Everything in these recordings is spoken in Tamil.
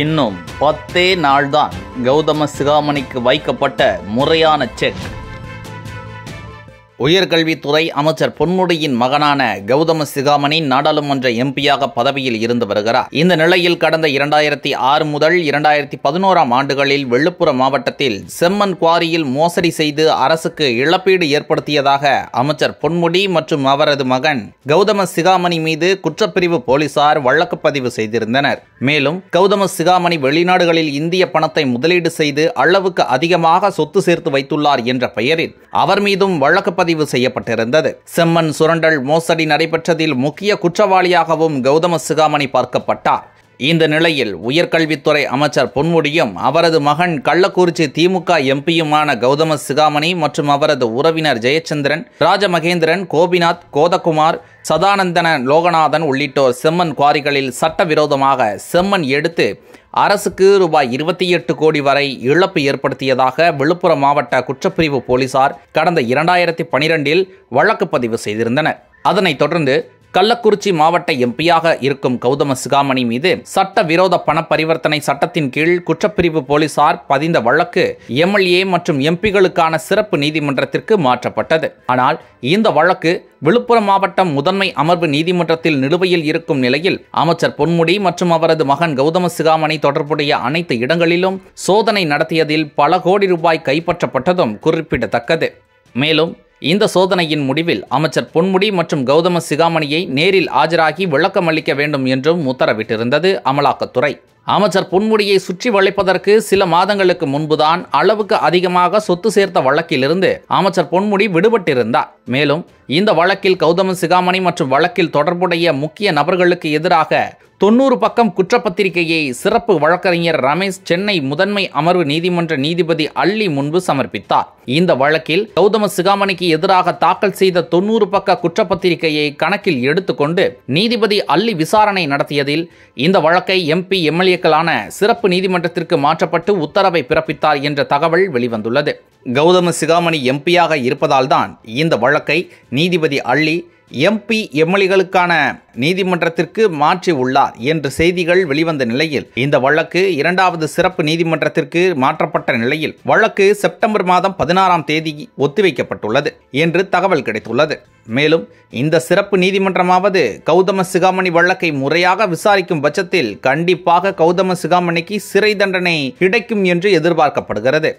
இன்னும் பத்தே நாள்தான் கௌதம சிகாமணிக்கு வைக்கப்பட்ட முறையான செக் உயர்கல்வித்துறை அமைச்சர் பொன்முடியின் மகனான கௌதம சிகாமணி நாடாளுமன்ற எம்பியாக பதவியில் இருந்து வருகிறார் இந்த நிலையில் கடந்த இரண்டாயிரத்தி ஆறு முதல் இரண்டாயிரத்தி பதினோராம் ஆண்டுகளில் வெள்ளுப்புற மாவட்டத்தில் செம்மன் குவாரியில் மோசடி செய்து அரசுக்கு இழப்பீடு ஏற்படுத்தியதாக அமைச்சர் பொன்முடி மற்றும் அவரது மகன் கௌதம சிகாமணி மீது குற்றப்பிரிவு போலீசார் வழக்கு பதிவு செய்திருந்தனர் மேலும் கௌதம சிகாமணி வெளிநாடுகளில் இந்திய பணத்தை முதலீடு செய்து அளவுக்கு அதிகமாக சொத்து சேர்த்து வைத்துள்ளார் என்ற பெயரில் அவர் மீதும் வழக்கு பதிவு செய்யப்பட்டிருந்தது செம்மன் சுரண்டல் மோசடி நடைபெற்றதில் முக்கிய குற்றவாளியாகவும் கௌதம சிகாமணி பார்க்கப்பட்டார் இந்த நிலையில் உயர்கல்வித்துறை அமைச்சர் பொன்முடியும் அவரது மகன் கள்ளக்குறிச்சி திமுக எம்பியுமான கௌதம சிகாமணி மற்றும் அவரது உறவினர் ஜெயச்சந்திரன் ராஜமகேந்திரன் கோபிநாத் கோதகுமார் சதானந்தன லோகநாதன் உள்ளிட்டோர் செம்மன் குவாரிகளில் சட்டவிரோதமாக செம்மன் எடுத்து அரசுக்கு ரூபாய் இருபத்தி எட்டு கோடி வரை இழப்பு ஏற்படுத்தியதாக விழுப்புரம் மாவட்ட குற்றப்பிரிவு போலீசார் கடந்த இரண்டாயிரத்தி பனிரெண்டில் வழக்கு பதிவு செய்திருந்தனர் அதனைத் தொடர்ந்து கள்ளக்குறிச்சி மாவட்ட எம்பியாக இருக்கும் கௌதம சிகாமணி மீது சட்ட விரோத பண பரிவர்த்தனை சட்டத்தின் கீழ் குற்றப்பிரிவு போலீசார் பதிந்த வழக்கு எம்எல்ஏ மற்றும் எம்பிகளுக்கான சிறப்பு நீதிமன்றத்திற்கு மாற்றப்பட்டது ஆனால் இந்த வழக்கு விழுப்புரம் மாவட்டம் முதன்மை அமர்வு நீதிமன்றத்தில் நிலுவையில் இருக்கும் நிலையில் அமைச்சர் பொன்முடி மற்றும் அவரது மகன் கௌதம சிகாமணி தொடர்புடைய அனைத்து இடங்களிலும் சோதனை நடத்தியதில் பல கோடி ரூபாய் கைப்பற்றப்பட்டதும் குறிப்பிடத்தக்கது மேலும் இந்த சோதனையின் முடிவில் அமைச்சர் பொன்முடி மற்றும் கௌதம சிகாமணியை நேரில் ஆஜராகி அளிக்க வேண்டும் என்றும் உத்தரவிட்டிருந்தது அமலாக்கத்துறை அமைச்சர் பொன்முடியை சுற்றி வளைப்பதற்கு சில மாதங்களுக்கு முன்புதான் அளவுக்கு அதிகமாக சொத்து சேர்த்த வழக்கிலிருந்து அமைச்சர் பொன்முடி விடுபட்டிருந்தார் மேலும் இந்த வழக்கில் கௌதம சிகாமணி மற்றும் வழக்கில் தொடர்புடைய முக்கிய நபர்களுக்கு எதிராக தொன்னூறு பக்கம் குற்றப்பத்திரிகையை சிறப்பு வழக்கறிஞர் ரமேஷ் சென்னை முதன்மை அமர்வு நீதிமன்ற நீதிபதி அள்ளி முன்பு சமர்ப்பித்தார் இந்த வழக்கில் கௌதம சிகாமணிக்கு எதிராக தாக்கல் செய்த தொன்னூறு பக்க குற்றப்பத்திரிகையை கணக்கில் எடுத்துக்கொண்டு நீதிபதி அள்ளி விசாரணை நடத்தியதில் இந்த வழக்கை எம்பி எம்எல்ஏ மஜிஸ்ட்ரேட்டுகளான சிறப்பு நீதிமன்றத்திற்கு மாற்றப்பட்டு உத்தரவை பிறப்பித்தார் என்ற தகவல் வெளிவந்துள்ளது கௌதம சிகாமணி எம்பியாக இருப்பதால்தான் இந்த வழக்கை நீதிபதி அள்ளி எம்பி எம்எல்ஏகளுக்கான நீதிமன்றத்திற்கு மாற்றி உள்ளார் என்று செய்திகள் வெளிவந்த நிலையில் இந்த வழக்கு இரண்டாவது சிறப்பு நீதிமன்றத்திற்கு மாற்றப்பட்ட நிலையில் வழக்கு செப்டம்பர் மாதம் பதினாறாம் தேதி ஒத்திவைக்கப்பட்டுள்ளது என்று தகவல் கிடைத்துள்ளது மேலும் இந்த சிறப்பு நீதிமன்றமாவது கௌதம சிகாமணி வழக்கை முறையாக விசாரிக்கும் பட்சத்தில் கண்டிப்பாக கௌதம சிகாமணிக்கு சிறை தண்டனை கிடைக்கும் என்று எதிர்பார்க்கப்படுகிறது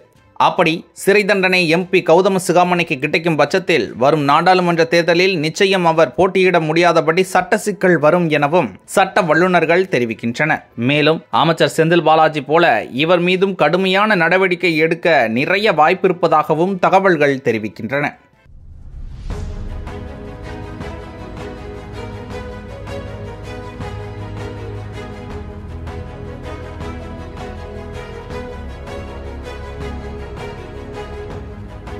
அப்படி சிறை தண்டனை எம்பி கௌதம சுகாமணிக்கு கிடைக்கும் பட்சத்தில் வரும் நாடாளுமன்ற தேர்தலில் நிச்சயம் அவர் போட்டியிட முடியாதபடி சட்ட சிக்கல் வரும் எனவும் சட்ட வல்லுநர்கள் தெரிவிக்கின்றனர் மேலும் அமைச்சர் செந்தில் பாலாஜி போல இவர் மீதும் கடுமையான நடவடிக்கை எடுக்க நிறைய வாய்ப்பிருப்பதாகவும் தகவல்கள் தெரிவிக்கின்றன